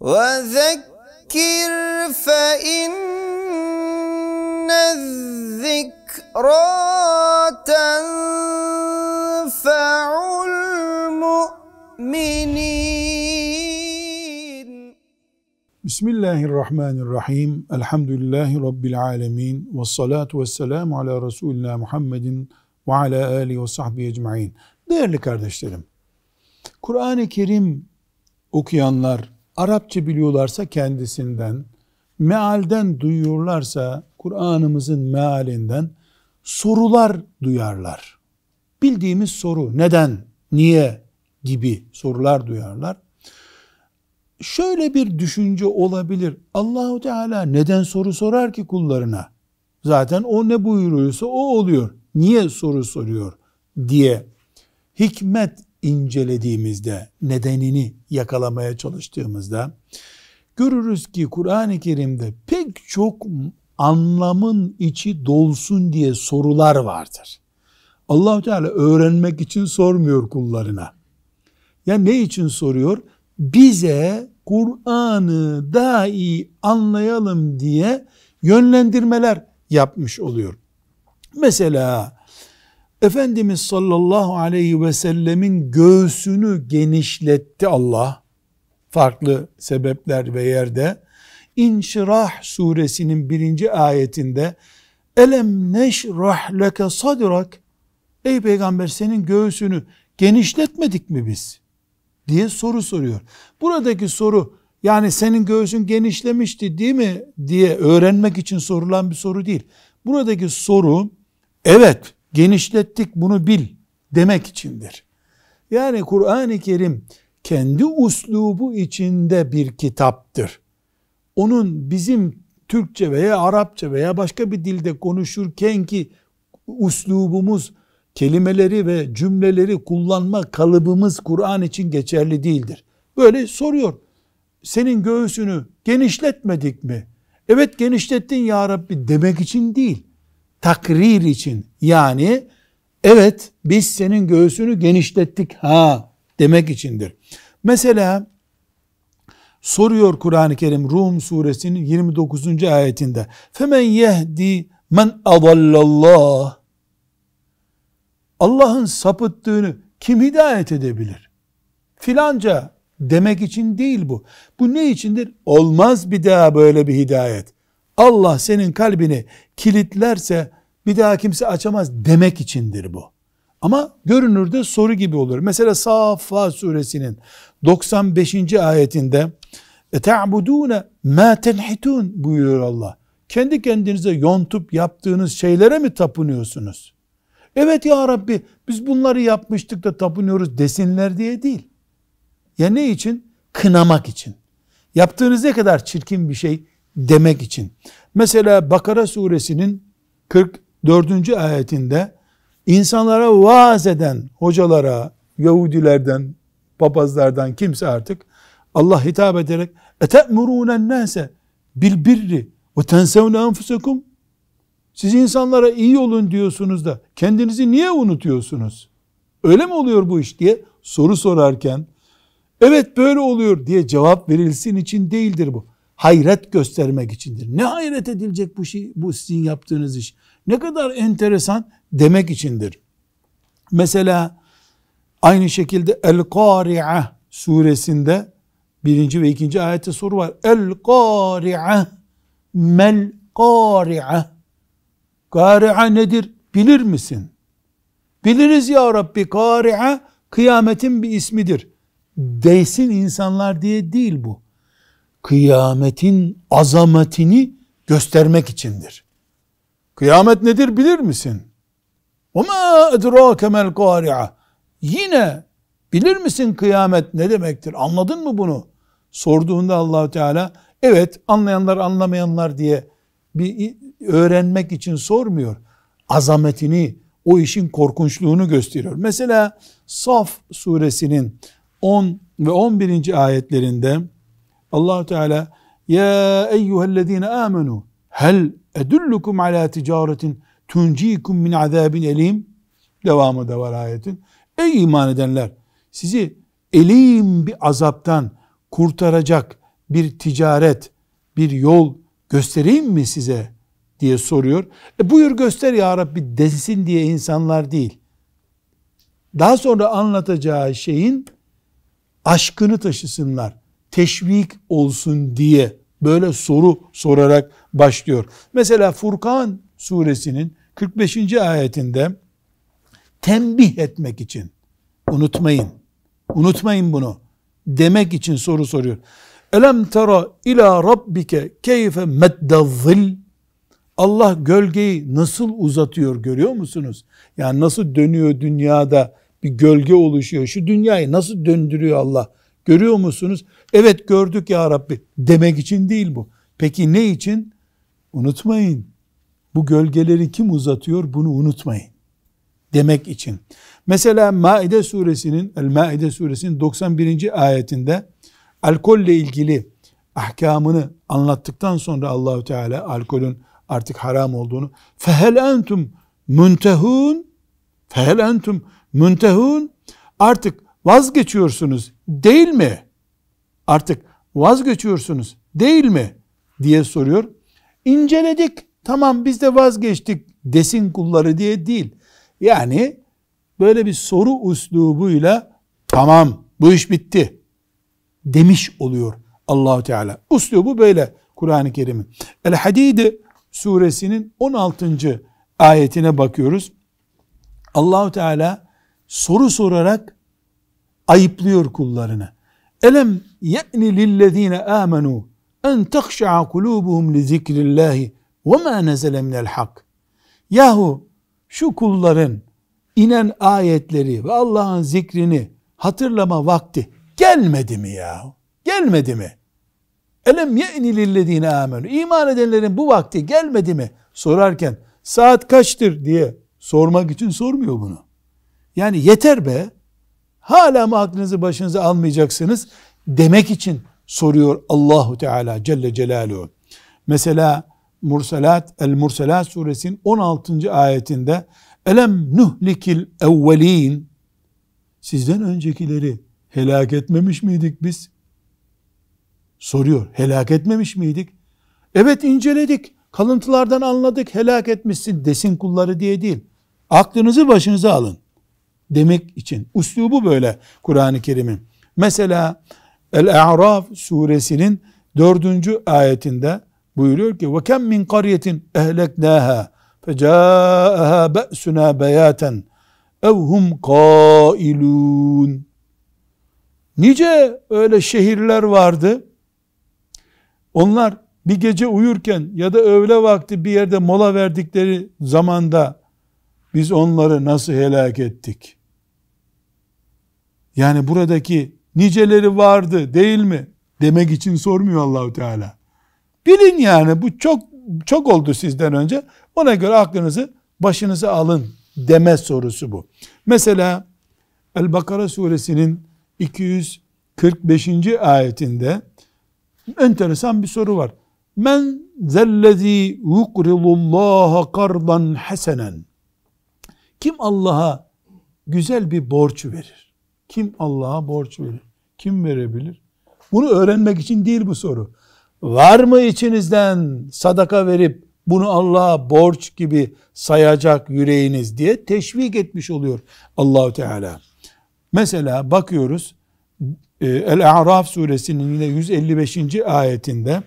وذكر فإن الذكرى تنفع المؤمنين بسم الله الرحمن الرحيم الحمد لله رب العالمين والصلاة والسلام على رسولنا محمد ve ala alihi ve sahbihi ecmain. Değerli kardeşlerim, Kur'an-ı Kerim okuyanlar, Arapça biliyorlarsa kendisinden, mealden duyuyorlarsa Kur'an'ımızın mealinden sorular duyarlar. Bildiğimiz soru neden, niye gibi sorular duyarlar. Şöyle bir düşünce olabilir. Allahu Teala neden soru sorar ki kullarına? Zaten o ne buyuruyorsa o oluyor. Niye soru soruyor diye hikmet incelediğimizde, nedenini yakalamaya çalıştığımızda görürüz ki Kur'an-ı Kerim'de pek çok anlamın içi dolsun diye sorular vardır. allah Teala öğrenmek için sormuyor kullarına. Ya ne için soruyor? Bize Kur'an'ı daha iyi anlayalım diye yönlendirmeler yapmış oluyor. Mesela Efendimiz sallallahu aleyhi ve sellemin göğsünü genişletti Allah farklı sebepler ve yerde İnşirah suresinin birinci ayetinde elem neşrah leke sadrak ey peygamber senin göğsünü genişletmedik mi biz diye soru soruyor buradaki soru yani senin göğsün genişlemişti değil mi diye öğrenmek için sorulan bir soru değil buradaki soru evet genişlettik bunu bil demek içindir. Yani Kur'an-ı Kerim kendi uslubu içinde bir kitaptır. Onun bizim Türkçe veya Arapça veya başka bir dilde konuşurken ki uslubumuz, kelimeleri ve cümleleri kullanma kalıbımız Kur'an için geçerli değildir. Böyle soruyor. Senin göğsünü genişletmedik mi? Evet genişlettin ya Rabbi demek için değil takrir için yani evet biz senin göğsünü genişlettik ha demek içindir. Mesela soruyor Kur'an-ı Kerim Rum suresinin 29. ayetinde Femen yehdi men adallallah Allah'ın sapıttığını kim hidayet edebilir? Filanca demek için değil bu. Bu ne içindir? Olmaz bir daha böyle bir hidayet. Allah senin kalbini kilitlerse bir daha kimse açamaz demek içindir bu. Ama görünürde soru gibi olur. Mesela Safa suresinin 95. ayetinde اَتَعْبُدُونَ مَا تَنْحِتُونَ buyuruyor Allah. Kendi kendinize yontup yaptığınız şeylere mi tapınıyorsunuz? Evet ya Rabbi biz bunları yapmıştık da tapınıyoruz desinler diye değil. Ya ne için? Kınamak için. Yaptığınız ne kadar çirkin bir şey demek için. Mesela Bakara suresinin 44. ayetinde insanlara vaaz eden hocalara, Yahudilerden, papazlardan kimse artık Allah hitap ederek اَتَأْمُرُونَ النَّاسَ بِالْبِرِّ وَتَنْسَوْنَ أَنْفُسَكُمْ Siz insanlara iyi olun diyorsunuz da kendinizi niye unutuyorsunuz? Öyle mi oluyor bu iş diye soru sorarken evet böyle oluyor diye cevap verilsin için değildir bu hayret göstermek içindir. Ne hayret edilecek bu şey, bu sizin yaptığınız iş. Ne kadar enteresan demek içindir. Mesela aynı şekilde El-Kari'a suresinde birinci ve ikinci ayette soru var. El-Kari'a Mel-Kari'a Kari'a nedir? Bilir misin? Biliriz ya Rabbi Kari'a kıyametin bir ismidir. Değsin insanlar diye değil bu kıyametin azametini göstermek içindir. Kıyamet nedir bilir misin? وَمَا اَدْرَاكَ مَا الْقَارِعَةِ Yine bilir misin kıyamet ne demektir? Anladın mı bunu? Sorduğunda Allah Teala evet anlayanlar anlamayanlar diye bir öğrenmek için sormuyor. Azametini, o işin korkunçluğunu gösteriyor. Mesela Saf suresinin 10 ve 11. ayetlerinde allah Teala ya eyyühellezine amenu hel edullukum ala ticaretin tuncikum min azabin elim devamı da var ayetin ey iman edenler sizi elim bir azaptan kurtaracak bir ticaret bir yol göstereyim mi size diye soruyor e buyur göster ya Rabbi desin diye insanlar değil daha sonra anlatacağı şeyin aşkını taşısınlar teşvik olsun diye böyle soru sorarak başlıyor. Mesela Furkan suresinin 45. ayetinde tembih etmek için unutmayın. Unutmayın bunu demek için soru soruyor. Elem tara ila rabbike keyfe zil. Allah gölgeyi nasıl uzatıyor görüyor musunuz? Yani nasıl dönüyor dünyada bir gölge oluşuyor. Şu dünyayı nasıl döndürüyor Allah? Görüyor musunuz? Evet gördük ya Rabbi demek için değil bu. Peki ne için? Unutmayın. Bu gölgeleri kim uzatıyor bunu unutmayın. Demek için. Mesela Maide suresinin El Maide suresinin 91. ayetinde alkolle ilgili ahkamını anlattıktan sonra Allahü Teala alkolün artık haram olduğunu fehel entum müntehun fehel entum müntehun artık vazgeçiyorsunuz değil mi? Artık vazgeçiyorsunuz değil mi? diye soruyor. İnceledik tamam biz de vazgeçtik desin kulları diye değil. Yani böyle bir soru uslubuyla tamam bu iş bitti demiş oluyor Allahu Teala. Uslubu böyle Kur'an-ı Kerim'in. El Hadid suresinin 16. ayetine bakıyoruz. Allahu Teala soru sorarak ayıplıyor kullarını. Elem ye'ni lillezine amenu en takşa'a kulubuhum li zikrillahi ve ma nezele minel hak. Yahu şu kulların inen ayetleri ve Allah'ın zikrini hatırlama vakti gelmedi mi yahu? Gelmedi mi? Elem ye'ni lillezine amenu. iman edenlerin bu vakti gelmedi mi? Sorarken saat kaçtır diye sormak için sormuyor bunu. Yani yeter be. Hala mı aklınızı başınıza almayacaksınız? Demek için soruyor Allahu Teala Celle Celaluhu. Mesela Mursalat El Mursalat suresinin 16. ayetinde Elem nuhlikil evvelin Sizden öncekileri helak etmemiş miydik biz? Soruyor. Helak etmemiş miydik? Evet inceledik. Kalıntılardan anladık. Helak etmişsin desin kulları diye değil. Aklınızı başınıza alın demek için. Üslubu böyle Kur'an-ı Kerim'in. Mesela El-A'raf suresinin dördüncü ayetinde buyuruyor ki وَكَمْ مِنْ قَرْيَةٍ اَهْلَكْنَاهَا فَجَاءَهَا بَأْسُنَا بَيَاتًا اَوْ هُمْ قَائِلُونَ Nice öyle şehirler vardı. Onlar bir gece uyurken ya da öğle vakti bir yerde mola verdikleri zamanda biz onları nasıl helak ettik? Yani buradaki niceleri vardı değil mi? Demek için sormuyor Allahu Teala. Bilin yani bu çok çok oldu sizden önce. Ona göre aklınızı başınıza alın deme sorusu bu. Mesela El-Bakara suresinin 245. ayetinde enteresan bir soru var. Men zellezî yukridullâhe kardan hasenen. Kim Allah'a güzel bir borç verir? Kim Allah'a borç verir? Kim verebilir? Bunu öğrenmek için değil bu soru. Var mı içinizden sadaka verip bunu Allah'a borç gibi sayacak yüreğiniz diye teşvik etmiş oluyor Allahu Teala. Mesela bakıyoruz e, El-A'raf suresinin yine 155. ayetinde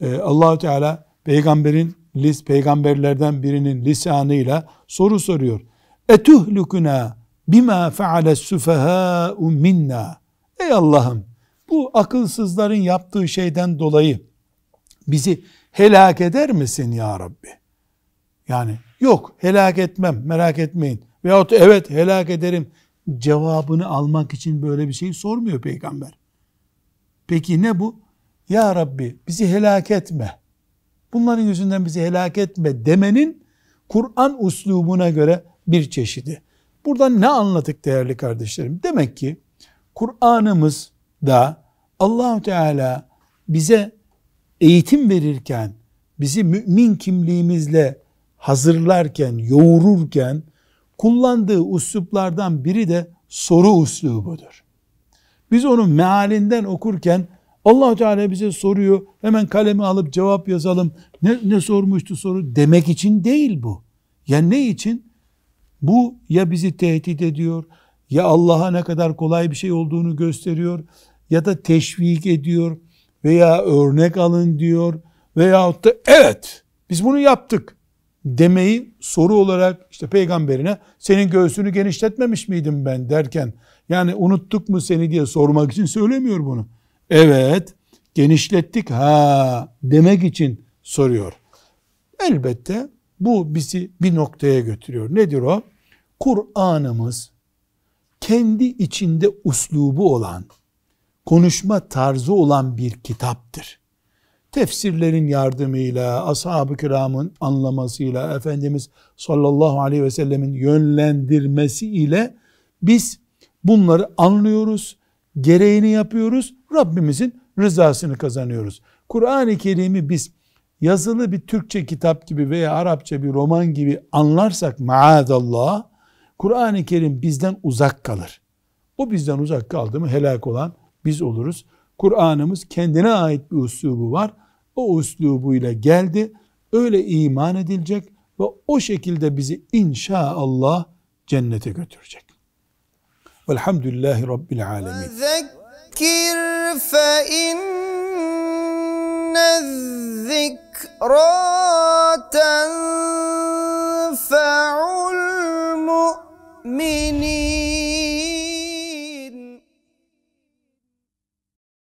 e, Allahu Teala peygamberin lis peygamberlerden birinin lisanıyla soru soruyor. Etühlüküne bima feale sufehâ minna ey Allah'ım bu akılsızların yaptığı şeyden dolayı bizi helak eder misin ya Rabbi yani yok helak etmem merak etmeyin veyahut evet helak ederim cevabını almak için böyle bir şey sormuyor peygamber peki ne bu ya Rabbi bizi helak etme bunların yüzünden bizi helak etme demenin Kur'an uslubuna göre bir çeşidi Buradan ne anladık değerli kardeşlerim? Demek ki Kur'an'ımız da Allahu Teala bize eğitim verirken, bizi mümin kimliğimizle hazırlarken, yoğururken kullandığı usluplardan biri de soru uslubudur. Biz onu mealinden okurken allah Teala bize soruyor, hemen kalemi alıp cevap yazalım, ne, ne sormuştu soru demek için değil bu. Ya yani ne için? Bu ya bizi tehdit ediyor, ya Allah'a ne kadar kolay bir şey olduğunu gösteriyor, ya da teşvik ediyor veya örnek alın diyor veyahut da evet biz bunu yaptık demeyi soru olarak işte peygamberine senin göğsünü genişletmemiş miydim ben derken yani unuttuk mu seni diye sormak için söylemiyor bunu. Evet genişlettik ha demek için soruyor. Elbette bu bizi bir noktaya götürüyor. Nedir o? Kur'an'ımız kendi içinde uslubu olan, konuşma tarzı olan bir kitaptır. Tefsirlerin yardımıyla, ashab-ı kiramın anlamasıyla, Efendimiz sallallahu aleyhi ve sellemin yönlendirmesi ile biz bunları anlıyoruz, gereğini yapıyoruz, Rabbimizin rızasını kazanıyoruz. Kur'an-ı Kerim'i biz yazılı bir Türkçe kitap gibi veya Arapça bir roman gibi anlarsak maazallah Kur'an-ı Kerim bizden uzak kalır. O bizden uzak kaldı mı helak olan biz oluruz. Kur'an'ımız kendine ait bir üslubu var. O üslubuyla geldi. Öyle iman edilecek ve o şekilde bizi inşallah cennete götürecek. Velhamdülillahi Rabbil Alemin. Zekir fe inne zikrâ tenfe'ul Mini.